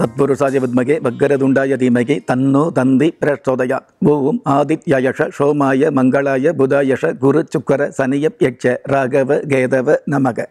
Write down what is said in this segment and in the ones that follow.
தத்புருஷாய வித்மகே வக்கரதுண்டாய தீமகே தன்னோ தந்தி பிரச்சோதயா ஓம் ஆதித்யயஷ சோமாய மங்களாய புதாயஷ குரு சுக்கர சனியப் யட்ச ராகவ கேதவ நமக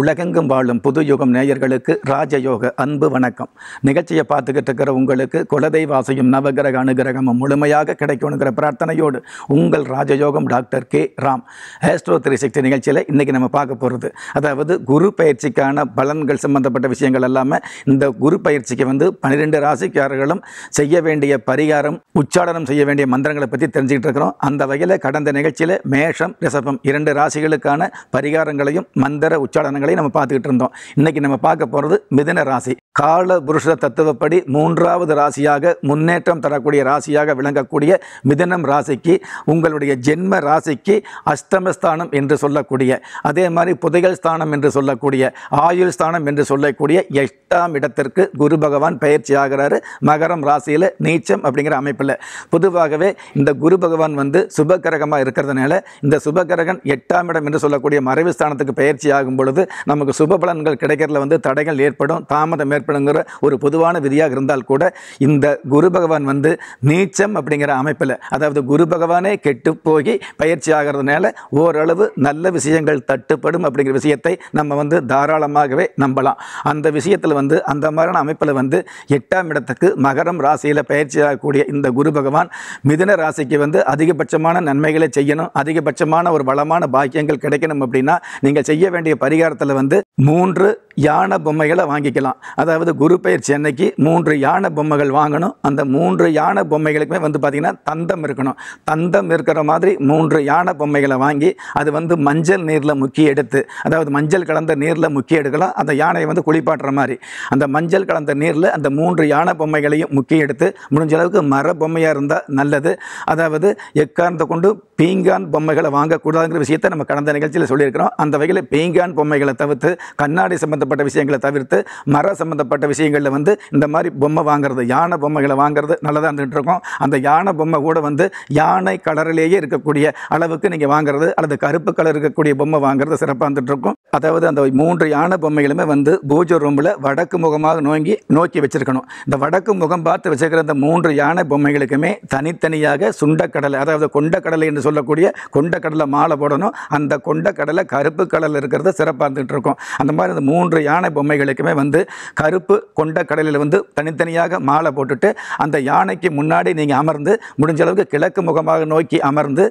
உலகெங்கும் வாழும் புது யுகம் நேயர்களுக்கு ராஜயோக அன்பு வணக்கம் நிகழ்ச்சியை பார்த்துக்கிட்டு இருக்கிற உங்களுக்கு குலதெய்வாசையும் நவகிரக அனுகிரகமும் முழுமையாக கிடைக்கணுங்கிற பிரார்த்தனையோடு உங்கள் ராஜயோகம் doctor K Ram Astro three sixty நிகழ்ச்சியில் இன்றைக்கி நம்ம பார்க்க போகிறது அதாவது குரு பயிற்சிக்கான பலன்கள் சம்பந்தப்பட்ட விஷயங்கள் எல்லாமே இந்த குரு பயிற்சிக்கு வந்து பன்னிரெண்டு ராசிக்காரர்களும் செய்ய வேண்டிய பரிகாரம் உச்சாடனம் செய்ய வேண்டிய மந்திரங்களை பற்றி தெரிஞ்சுக்கிட்டு இருக்கிறோம் அந்த வகையில் கடந்த நிகழ்ச்சியில் மேஷம் ரிசபம் இரண்டு ராசிகளுக்கான பரிகாரங்களையும் மந்திர உச்சாடனங்கள் நட்சத்திரங்களை நம்ம பார்த்துக்கிட்டு இருந்தோம் இன்னைக்கு நம்ம பார்க்க போகிறது மிதன ராசி கால புருஷ தத்துவப்படி மூன்றாவது ராசியாக முன்னேற்றம் தரக்கூடிய ராசியாக விளங்கக்கூடிய மிதனம் ராசிக்கு உங்களுடைய ஜென்ம ராசிக்கு அஷ்டமஸ்தானம் என்று சொல்லக்கூடிய அதே மாதிரி புதையல் ஸ்தானம் என்று சொல்லக்கூடிய ஆயுள் ஸ்தானம் என்று சொல்லக்கூடிய எட்டாம் இடத்திற்கு குரு பகவான் பயிற்சி ஆகிறாரு மகரம் ராசியில் நீச்சம் அப்படிங்கிற அமைப்பில் பொதுவாகவே இந்த குரு பகவான் வந்து சுபகிரகமாக இருக்கிறதுனால இந்த சுபகிரகன் எட்டாம் இடம் என்று சொல்லக்கூடிய மறைவு ஸ்தானத்துக்கு பயிற்சி ஆகும் பொழுது நமக்கு சுப பலன்கள் கிடைக்கிறதுல வந்து தடைகள் ஏற்படும் தாமதம் ஏற்படுங்கிற ஒரு பொதுவான விதியாக இருந்தால் கூட இந்த குரு பகவான் வந்து நீச்சம் அப்படிங்கிற அமைப்பில் அதாவது குரு பகவானே கெட்டு போய் பயிற்சி ஆகிறதுனால ஓரளவு நல்ல விஷயங்கள் தட்டுப்படும் அப்படிங்கிற விஷயத்தை நம்ம வந்து தாராளமாகவே நம்பலாம் அந்த விஷயத்தில் வந்து அந்த மாதிரியான அமைப்பில் வந்து எட்டாம் இடத்துக்கு மகரம் ராசியில் பயிற்சி ஆகக்கூடிய இந்த குரு பகவான் மிதுன ராசிக்கு வந்து அதிகபட்சமான நன்மைகளை செய்யணும் அதிகபட்சமான ஒரு வளமான பாக்கியங்கள் கிடைக்கணும் அப்படின்னா நீங்கள் செய்ய வேண்டிய பரிகாரம் அதிகாரத்தில் வந்து மூன்று யானை பொம்மைகளை வாங்கிக்கலாம் அதாவது குரு பெயர் சென்னைக்கு மூன்று யானை பொம்மைகள் வாங்கணும் அந்த மூன்று யானை பொம்மைகளுக்குமே வந்து பார்த்திங்கன்னா தந்தம் இருக்கணும் தந்தம் இருக்கிற மாதிரி மூன்று யானை பொம்மைகளை வாங்கி அது வந்து மஞ்சள் நீரில் முக்கிய எடுத்து அதாவது மஞ்சள் கலந்த நீரில் முக்கிய எடுக்கலாம் அந்த யானையை வந்து குளிப்பாட்டுற மாதிரி அந்த மஞ்சள் கலந்த நீரில் அந்த மூன்று யானை பொம்மைகளையும் முக்கிய எடுத்து முடிஞ்ச அளவுக்கு மர பொம்மையாக இருந்தால் நல்லது அதாவது எக்கார்ந்த கொண்டு பீங்கான் பொம்மைகளை வாங்கக்கூடாதுங்கிற விஷயத்தை நம்ம கடந்த நிகழ்ச்சியில் சொல்லியிருக்கிறோம் அந்த வகையில் பீங்கான் பொம்மைகளை தவிர்த்து கண்ணாடி சம்மந்தப்பட்ட விஷயங்களை தவிர்த்து மர சம்மந்தப்பட்ட விஷயங்களில் வந்து இந்த மாதிரி பொம்மை வாங்குறது யானை பொம்மைகளை வாங்குறது நல்லதாக இருந்துகிட்டு இருக்கோம் அந்த யானை பொம்மை கூட வந்து யானை கலரிலேயே இருக்கக்கூடிய அளவுக்கு நீங்கள் வாங்குறது அல்லது கருப்பு கலர் இருக்கக்கூடிய பொம்மை வாங்குறது சிறப்பாக இருந்துகிட்ருக்கும் அதாவது அந்த மூன்று யானை பொம்மைகளுமே வந்து பூஜை ரூமில் வடக்கு முகமாக நோங்கி நோக்கி வச்சுருக்கணும் இந்த வடக்கு முகம் பார்த்து வச்சுருக்கிற அந்த மூன்று யானை பொம்மைகளுக்குமே தனித்தனியாக சுண்டக்கடலை அதாவது கொண்டக்கடலை என்று சொல்லக்கூடிய கொண்டக்கடலை மாலை போடணும் அந்த கொண்டக்கடலை கருப்பு கடலில் இருக்கிறது சிறப்பாக இருந்துகிட்டு இருக்கும் அந்த மாதிரி அந்த மூன்று யானை பொம்மைகளுக்குமே வந்து கருப்பு கொண்ட கடலில் வந்து தனித்தனியாக மாலை போட்டுட்டு அந்த யானைக்கு முன்னாடி நீங்கள் அமர்ந்து முடிஞ்ச அளவுக்கு கிழக்கு முகமாக நோக்கி அமர்ந்து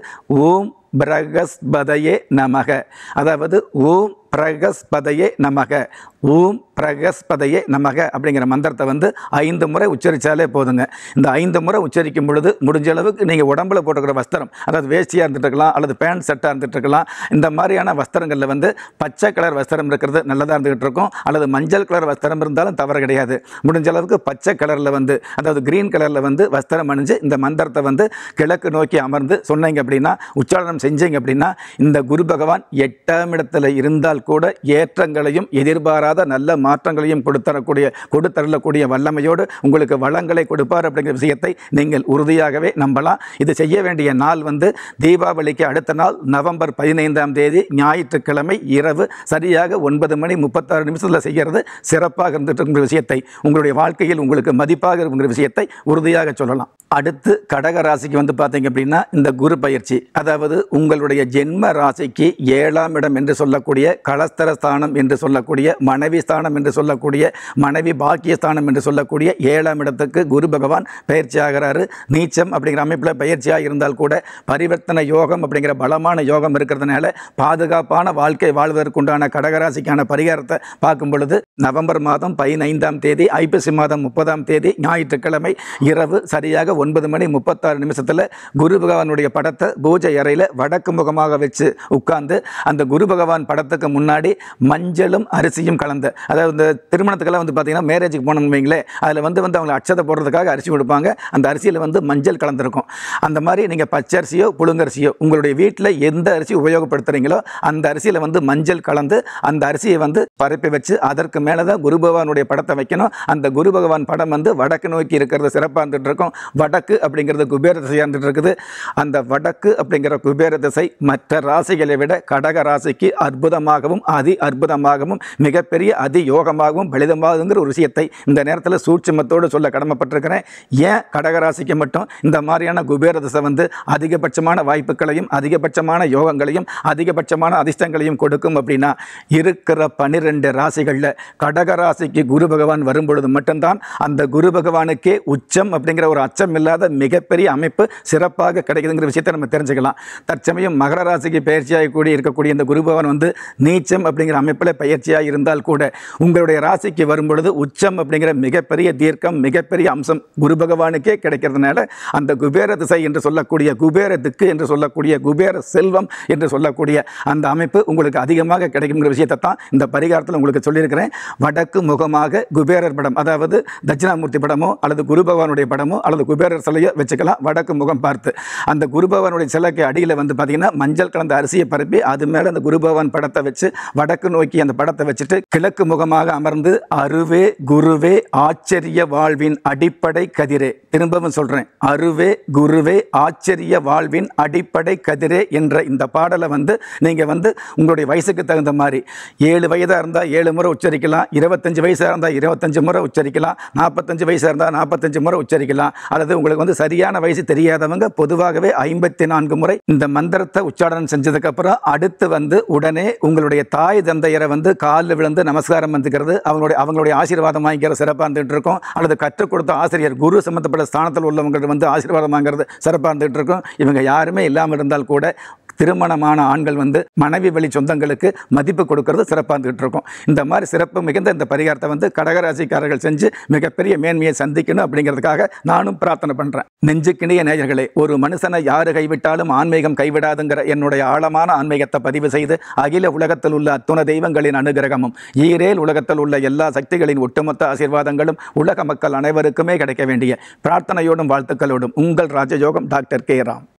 ஓம் பிரகஸ்பதையே நமக அதாவது ஓம் பிரகஸ்பதையே நமக ஓம் பிரகஸ்பதையே நமக அப்படிங்கிற மந்திரத்தை வந்து ஐந்து முறை உச்சரித்தாலே போதுங்க இந்த ஐந்து முறை உச்சரிக்கும் பொழுது முடிஞ்ச அளவுக்கு நீங்கள் உடம்புல போட்டுக்கிற வஸ்திரம் அதாவது வேஷ்டியாக இருந்துட்டுருக்கலாம் அல்லது பேண்ட் செட்டாக இருந்துட்டுருக்கலாம் இந்த மாதிரியான வஸ்திரங்களில் வந்து பச்சை கலர் வஸ்திரம் இருக்கிறது நல்லதாக இருந்துகிட்டு இருக்கும் அல்லது மஞ்சள் கலர் வஸ்திரம் இருந்தாலும் தவறு கிடையாது முடிஞ்ச அளவுக்கு பச்சை கலரில் வந்து அதாவது க்ரீன் கலரில் வந்து வஸ்திரம் அணிஞ்சு இந்த மந்திரத்தை வந்து கிழக்கு நோக்கி அமர்ந்து சொன்னீங்க அப்படின்னா உச்சாரணம் செஞ்சீங்க அப்படின்னா இந்த குரு பகவான் எட்டாம் இடத்துல இருந்தால் கூட ஏற்றங்களையும் எதிர்பாராத நல்ல மாற்றங்களையும் கொடுத்தரக்கூடிய கொடுத்தரக்கூடிய வல்லமையோடு உங்களுக்கு வளங்களை கொடுப்பார் அப்படிங்கிற விஷயத்தை நீங்கள் உறுதியாகவே நம்பலாம் இது செய்ய வேண்டிய நாள் வந்து தீபாவளிக்கு அடுத்த நாள் நவம்பர் பதினைந்தாம் தேதி ஞாயிற்றுக்கிழமை இரவு சரியாக ஒன்பது மணி முப்பத்தாறு நிமிஷத்தில் செய்கிறது சிறப்பாக இருந்துட்டு இருக்கிற விஷயத்தை உங்களுடைய வாழ்க்கையில் உங்களுக்கு மதிப்பாக இருக்கிற விஷயத்தை உறுதியாக சொல்லலாம் அடுத்து கடக ராசிக்கு வந்து பார்த்தீங்க அப்படின்னா இந்த குரு பயிற்சி அதாவது உங்களுடைய ஜென்ம ராசிக்கு ஏழாம் இடம் என்று சொல்லக்கூடிய கலஸ்தர ஸ்தானம் என்று சொல்லக்கூடிய மனைவி ஸ்தானம் என்று சொல்லக்கூடிய மனைவி பாக்கிய ஸ்தானம் என்று சொல்லக்கூடிய ஏழாம் இடத்துக்கு குரு பகவான் பயிற்சி ஆகிறாரு நீச்சம் அப்படிங்கிற அமைப்பில் பயிற்சியாக இருந்தால் கூட பரிவர்த்தனை யோகம் அப்படிங்கிற பலமான யோகம் இருக்கிறதுனால பாதுகாப்பான வாழ்க்கை வாழ்வதற்குண்டான கடகராசிக்கான பரிகாரத்தை பார்க்கும் பொழுது நவம்பர் மாதம் பதினைந்தாம் தேதி ஐப்பசி மாதம் முப்பதாம் தேதி ஞாயிற்றுக்கிழமை இரவு சரியாக ஒன்பது மணி முப்பத்தாறு நிமிஷத்தில் குரு பகவானுடைய படத்தை பூஜை அறையில் வடக்கு முகமாக வச்சு உட்கார்ந்து அந்த குரு பகவான் படத்துக்கு முன்னாடி மஞ்சளும் அரிசியும் கலந்து அதாவது இந்த திருமணத்துக்கெல்லாம் வந்து பார்த்திங்கன்னா மேரேஜுக்கு போனோம்னு வைங்களே அதில் வந்து வந்து அவங்களை அச்சதை போடுறதுக்காக அரிசி கொடுப்பாங்க அந்த அரிசியில் வந்து மஞ்சள் கலந்துருக்கும் அந்த மாதிரி நீங்கள் பச்சரிசியோ புழுங்கரிசியோ உங்களுடைய வீட்டில் எந்த அரிசி உபயோகப்படுத்துகிறீங்களோ அந்த அரிசியில் வந்து மஞ்சள் கலந்து அந்த அரிசியை வந்து பரப்பி வச்சு அதற்கு மேலே தான் குரு பகவானுடைய படத்தை வைக்கணும் அந்த குரு பகவான் படம் வந்து வடக்கு நோக்கி இருக்கிறத சிறப்பாக இருந்துட்டு இருக்கும் வட வடக்கு அப்படிங்கிறது குபேர திசையாக இருக்குது அந்த வடக்கு அப்படிங்கிற குபேர திசை மற்ற ராசிகளை விட கடக ராசிக்கு அற்புதமாகவும் அதி அற்புதமாகவும் மிகப்பெரிய யோகமாகவும் பலிதமாகுங்கிற ஒரு விஷயத்தை இந்த நேரத்தில் சூட்சமத்தோடு சொல்ல கடமைப்பட்டிருக்கிறேன் ஏன் கடக ராசிக்கு மட்டும் இந்த மாதிரியான குபேர திசை வந்து அதிகபட்சமான வாய்ப்புகளையும் அதிகபட்சமான யோகங்களையும் அதிகபட்சமான அதிர்ஷ்டங்களையும் கொடுக்கும் அப்படின்னா இருக்கிற பனிரெண்டு ராசிகளில் ராசிக்கு குரு பகவான் வரும்பொழுது மட்டும்தான் அந்த குரு பகவானுக்கே உச்சம் அப்படிங்கிற ஒரு அச்சம் மாற்றம் இல்லாத மிகப்பெரிய அமைப்பு சிறப்பாக கிடைக்குதுங்கிற விஷயத்தை நம்ம தெரிஞ்சுக்கலாம் தற்சமயம் மகர ராசிக்கு பயிற்சியாக கூடி இருக்கக்கூடிய இந்த குருபவன் வந்து நீச்சம் அப்படிங்கிற அமைப்பில் பயிற்சியாக இருந்தால் கூட உங்களுடைய ராசிக்கு வரும்பொழுது உச்சம் அப்படிங்கிற மிகப்பெரிய தீர்க்கம் மிகப்பெரிய அம்சம் குரு பகவானுக்கே கிடைக்கிறதுனால அந்த குபேர திசை என்று சொல்லக்கூடிய குபேர திக்கு என்று சொல்லக்கூடிய குபேர செல்வம் என்று சொல்லக்கூடிய அந்த அமைப்பு உங்களுக்கு அதிகமாக கிடைக்குங்கிற விஷயத்தை தான் இந்த பரிகாரத்தில் உங்களுக்கு சொல்லியிருக்கிறேன் வடக்கு முகமாக குபேரர் படம் அதாவது தட்சிணாமூர்த்தி படமோ அல்லது குரு பகவானுடைய படமோ அல்லது குபேர குபேரர் சிலையை வச்சுக்கலாம் வடக்கு முகம் பார்த்து அந்த குருபவனுடைய சிலைக்கு அடியில் வந்து பார்த்திங்கன்னா மஞ்சள் கலந்த அரிசியை பரப்பி அது மேலே அந்த குருபவன் படத்தை வச்சு வடக்கு நோக்கி அந்த படத்தை வச்சுட்டு கிழக்கு முகமாக அமர்ந்து அருவே குருவே ஆச்சரிய வாழ்வின் அடிப்படை கதிரே திரும்பவும் சொல்கிறேன் அருவே குருவே ஆச்சரிய வாழ்வின் அடிப்படை கதிரே என்ற இந்த பாடலை வந்து நீங்கள் வந்து உங்களுடைய வயசுக்கு தகுந்த மாதிரி ஏழு வயதாக இருந்தால் ஏழு முறை உச்சரிக்கலாம் இருபத்தஞ்சு வயசாக இருந்தால் இருபத்தஞ்சு முறை உச்சரிக்கலாம் நாற்பத்தஞ்சு வயசாக இருந்தால் நாற்பத்தஞ்சு முறை உச்சரிக்கலாம் அல்லது அதாவது உங்களுக்கு வந்து சரியான வயசு தெரியாதவங்க பொதுவாகவே ஐம்பத்தி நான்கு முறை இந்த மந்திரத்தை உச்சாரணம் அப்புறம் அடுத்து வந்து உடனே உங்களுடைய தாய் தந்தையரை வந்து காலில் விழுந்து நமஸ்காரம் வந்துக்கிறது அவங்களுடைய அவங்களுடைய ஆசீர்வாதம் வாங்கிக்கிற சிறப்பாக இருந்துகிட்டு இருக்கும் அல்லது கற்றுக் கொடுத்த ஆசிரியர் குரு சம்மந்தப்பட்ட ஸ்தானத்தில் உள்ளவங்க வந்து ஆசீர்வாதம் வாங்குறது சிறப்பாக இருந்துகிட்டு இருக்கும் இவங்க யாருமே இல்லாமல் இருந்தால் கூட திருமணமான ஆண்கள் வந்து மனைவி வழி சொந்தங்களுக்கு மதிப்பு கொடுக்கறது சிறப்பாக இருக்கும் இந்த மாதிரி சிறப்பு மிகுந்த இந்த பரிகாரத்தை வந்து கடகராசிக்காரர்கள் செஞ்சு மிகப்பெரிய மேன்மையை சந்திக்கணும் அப்படிங்கிறதுக்காக நானும் பிரார்த்தனை பண்ணுறேன் நெஞ்சுக்கிணிய நேயர்களே ஒரு மனுஷனை யாரு கைவிட்டாலும் ஆன்மீகம் கைவிடாதுங்கிற என்னுடைய ஆழமான ஆன்மீகத்தை பதிவு செய்து அகில உலகத்தில் உள்ள அத்துண தெய்வங்களின் அனுகிரகமும் ஈரேல் உலகத்தில் உள்ள எல்லா சக்திகளின் ஒட்டுமொத்த ஆசீர்வாதங்களும் உலக மக்கள் அனைவருக்குமே கிடைக்க வேண்டிய பிரார்த்தனையோடும் வாழ்த்துக்களோடும் உங்கள் ராஜயோகம் டாக்டர் கே ராம்